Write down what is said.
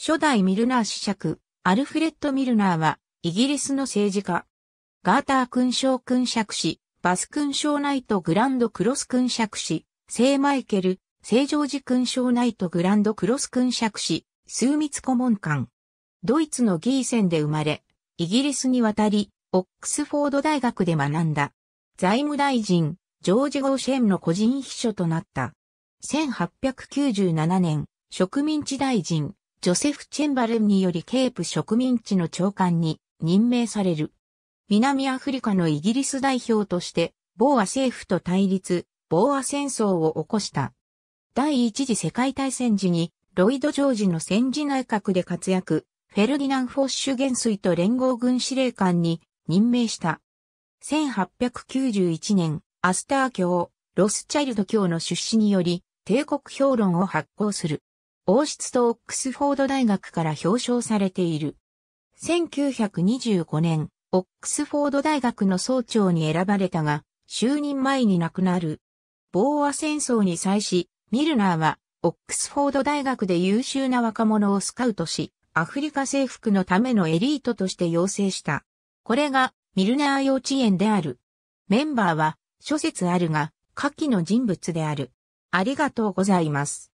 初代ミルナー子爵、アルフレッド・ミルナーは、イギリスの政治家。ガーター勲章勲爵士、バス勲章ナイトグランドクロス勲爵士、聖マイケル、聖ジョージ勲章ナイトグランドクロス勲爵士、数密顧問官。ドイツのギーセンで生まれ、イギリスに渡り、オックスフォード大学で学んだ。財務大臣、ジョージ・ゴーシェンの個人秘書となった。1897年、植民地大臣、ジョセフ・チェンバレンによりケープ植民地の長官に任命される。南アフリカのイギリス代表として、ボーア政府と対立、ボーア戦争を起こした。第一次世界大戦時に、ロイド・ジョージの戦時内閣で活躍、フェルディナン・フォッシュ元帥と連合軍司令官に任命した。1891年、アスター教、ロスチャイルド教の出資により、帝国評論を発行する。王室とオックスフォード大学から表彰されている。1925年、オックスフォード大学の総長に選ばれたが、就任前に亡くなる。ボーア戦争に際し、ミルナーは、オックスフォード大学で優秀な若者をスカウトし、アフリカ征服のためのエリートとして養成した。これが、ミルナー幼稚園である。メンバーは、諸説あるが、下記の人物である。ありがとうございます。